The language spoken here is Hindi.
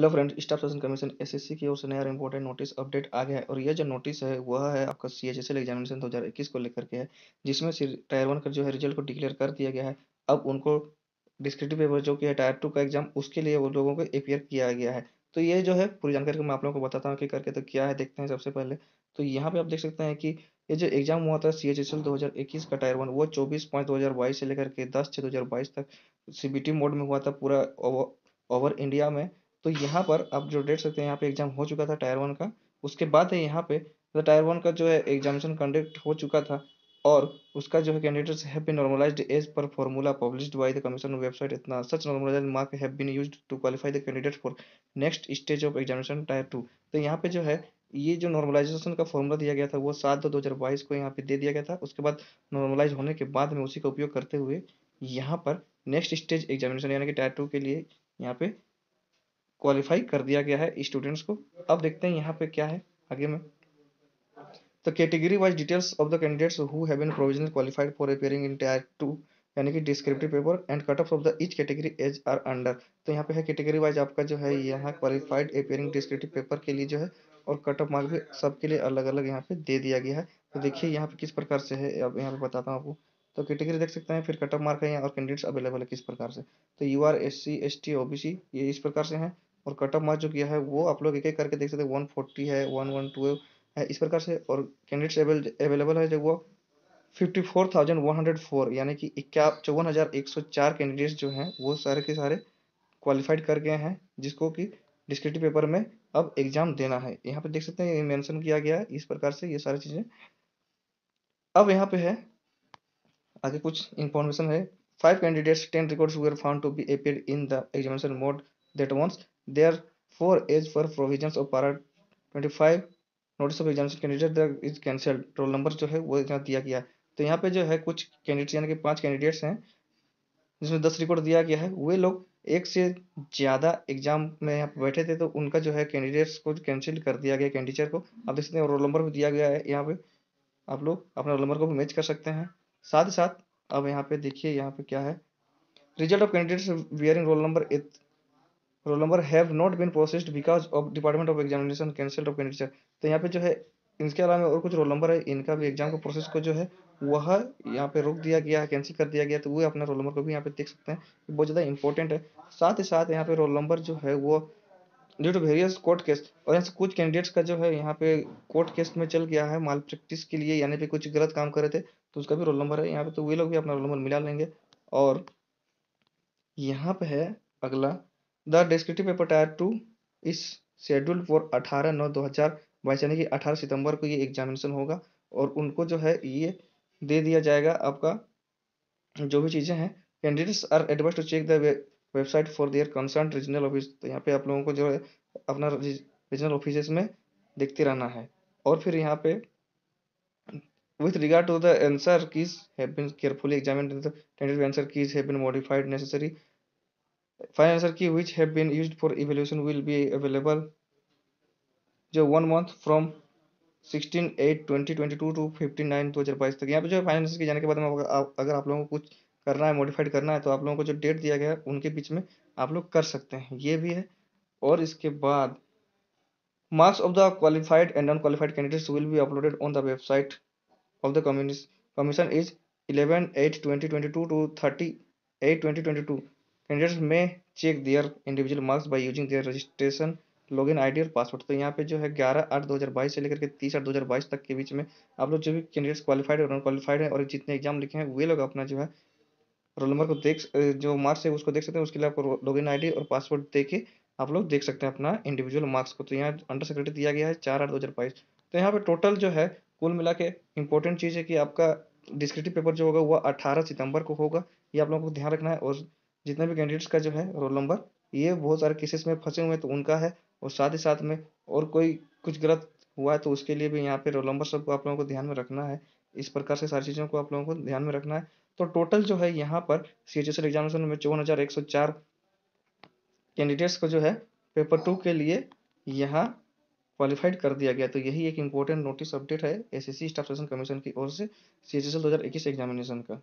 हेलो फ्रेंड्स स्टाफ सेशन कमीशन एसएससी की ओर से नया इंपॉर्टेंट नोटिस अपडेट आ गया है और यह जो नोटिस है वह है आपका C H S L examination दो हज़ार इक्कीस को लेकर के है जिसमें टायर वन का जो है रिजल्ट को डिक्लेयर कर दिया गया है अब उनको डिस्क्रिप्टिव पेपर जो कि है टायर टू का एग्जाम उसके लिए वो लोगों को अपेयर किया गया है तो ये जो है पूरी जानकारी मैं आप लोगों को बताता हूँ कि करके तो क्या है देखते हैं सबसे पहले तो यहाँ पे आप देख सकते हैं कि ये जो एग्जाम हुआ था सी एच एस एल दो हज़ार इक्कीस का टायर वन वो चौबीस पाँच दो हज़ार बाईस से लेकर के दस छः दो हज़ार बाईस तक सी बी टी मोड में हुआ था पूरा ओवर इंडिया में तो यहाँ पर आप जो डेट सकते हैं यहाँ पे एग्जाम हो चुका था टायर वन का उसके बाद है यहाँ पे तो टायर वन का जो है एग्जामिनेशन कंडक्ट हो चुका था और उसका जो है candidates have been normalised as per formula published by the commission website इतना such normalised mark have been used to qualify the candidate for next stage of examination tier two तो यहाँ पे जो है ये जो नॉर्मलाइजेशन का फॉर्मूला दिया गया था वो सात दो दो हज़ार बाईस को यहाँ पे दे दिया गया था उसके बाद नॉर्मलाइज होने के बाद में उसी का उपयोग करते हुए यहाँ पर नेक्स्ट स्टेज एग्जामिनेशन यानी कि टायर टू के लिए यहाँ पे क्वालिफाई कर दिया गया है स्टूडेंट्स को अब देखते हैं यहाँ पे क्या है आगे में तो category wise details of the candidates who have been provisional qualified for appearing in tier two यानी कि descriptive paper and cut off of the each category as are under तो यहाँ पे है कैटेगरी वाइज आपका जो है यहाँ क्वालिफाइड अपेयरिंग डिस्क्रिप्टिव पेपर के लिए जो है और कट ऑफ मार्क भी सबके लिए अलग अलग यहाँ पे दे दिया गया है तो देखिए यहाँ पे किस प्रकार से है अब यहाँ पे बताता हूँ आपको तो कैटेगरी देख सकते हैं फिर कट ऑफ मार्क है यहाँ और कैंडिडेट्स अवेलेबल है किस प्रकार से तो U R S C S T O B C ये इस प्रकार से हैं और कट ऑफ मार्क्स जो किया है वो आप लोग एक एक करके देख सकते वन फोर्टी है वन वन टू है इस प्रकार से और कैंडिडेट्स अवेलेबल है जो वो fifty four thousand one hundred four यानी कि इक्या चौवन हज़ार एक सौ चार कैंडिडेट्स जो हैं वो सारे के सारे क्वालिफाइड कर गए हैं जिसको कि डिस्क्रिप्टिव पेपर में अब एग्जाम देना है यहाँ पे देख सकते हैं ये मेंशन किया गया है इस प्रकार से ये सारी चीज़ें अब यहाँ पे है आगे कुछ इंफॉर्मेशन है five candidates ten records were found to be appear in the examination mode that once therefore as per provisions of para 25 notice of examination candidate is cancelled roll number जो है वो यहाँ दिया गया तो यहाँ पे जो है कुछ कैंडिडेट्स यानी कि पांच कैंडिडेट्स हैं जिसमें दस रिकॉर्ड दिया गया है वे लोग एक से ज़्यादा एग्जाम में यहाँ बैठे थे तो उनका जो है कैंडिडेट्स को कैंसिल कर दिया गया कैंडिडेट को आप देख सकते हैं रोल नंबर भी दिया गया है यहाँ पे आप लोग अपने रोल नंबर को भी मैच कर सकते हैं साथ ही साथ अब यहाँ पे देखिए यहाँ पे क्या है result of candidates bearing roll number roll number have not been processed because of department of examination cancel of candidate तो यहाँ पे जो है इसके अलावा और कुछ रोल नंबर है इनका भी एग्जाम को प्रोसेस को जो है वह यहाँ पे रोक दिया गया है कैंसिल कर दिया गया तो वो अपना रोल नंबर को भी यहाँ पे देख सकते हैं बहुत ज़्यादा इंपॉर्टेंट है साथ ही साथ यहाँ पे रोल नंबर जो है वो due to various court case और यहाँ से कुछ कैंडिडेट्स का जो है यहाँ पे कोर्ट केस में चल गया है माल प्रैक्टिस के लिए यानी पे कुछ गलत काम कर रहे थे तो उसका भी रोल नंबर है यहाँ पे तो वे लोग भी अपना रोल नंबर मिला लेंगे और यहाँ पे है अगला the descriptive paper tier two is schedule for अठारह नौ दो हज़ार बाईस यानी कि अठारह सितंबर को ये एग्जामिनेशन होगा और उनको जो है ये दे दिया जाएगा आपका जो भी चीज़ें हैं candidates are advise to check the website for their concern regional office तो यहाँ पे आप लोगों को जो है अपना रीजनल ऑफिस में देखते रहना है और फिर यहाँ पे with regard to the answer keys have been carefully examined the tentative answer keys have been final answer key which have been used for evaluation will be available जो one month from sixteen eight twenty twenty two to fifty nine दो हज़ार बाईस तक यहाँ पे जो फाइनल आंसर की जाने के बाद में अगर आप लोगों को कुछ करना है मॉडिफाइड करना है तो आप लोगों को जो डेट दिया गया है उनके बीच में आप लोग कर सकते हैं ये भी है और इसके बाद marks of the qualified and non qualified candidates will be uploaded on the website of the communist commission is eleven eight twenty twenty two to thirty eight twenty twenty two candidates में check their individual marks by using their registration login ID और पासवर्ड तो यहाँ पे जो है ग्यारह आठ दो हज़ार बाईस से लेकर के तीस आठ दो हज़ार बाईस तक के बीच में आप लोग जो भी कैंडिडेट्स क्वालिफाइड और अनक्वालिफाइड है और जितने एग्जाम लिखे हैं वे लोग अपना जो है रोल नंबर को देख जो मार्क्स है उसको देख सकते हैं उसके लिए आपको लॉग इन और पासवर्ड दे के आप लोग देख सकते हैं अपना इंडिविजुअल मार्क्स को तो यहाँ अंडर सेक्रेटरी दिया गया है चार आठ दो हज़ार बाईस तो यहाँ पे टोटल जो है कुल मिला के इंपॉर्टेंट चीज़ है कि आपका डिस्क्रिप्टिव पेपर जो होगा वह अठारह सितंबर को होगा ये आप लोगों को ध्यान रखना है और जितने भी कैंडिडेट्स का जो है रोल नंबर ये बहुत सारे केसेस में फंसे हुए हैं तो उनका है और साथ ही साथ में और कोई कुछ गलत हुआ है तो उसके लिए भी यहाँ पे रोल नंबर सबको आप लोगों को ध्यान में रखना है इस प्रकार से सारी चीज़ों को आप लोगों को ध्यान में रखना है तो टोटल जो है यहाँ पर सी एच एस एग्जामिनेशन में चौवन हज़ार एक सौ चार कैंडिडेट्स को जो है पेपर टू के लिए यहाँ क्वालिफाइड कर दिया गया तो यही एक इम्पोर्टेंट नोटिस अपडेट है एसएससी स्टाफ सेशन कमीशन की ओर से सी एच एस एल दो एग्जामिनेशन का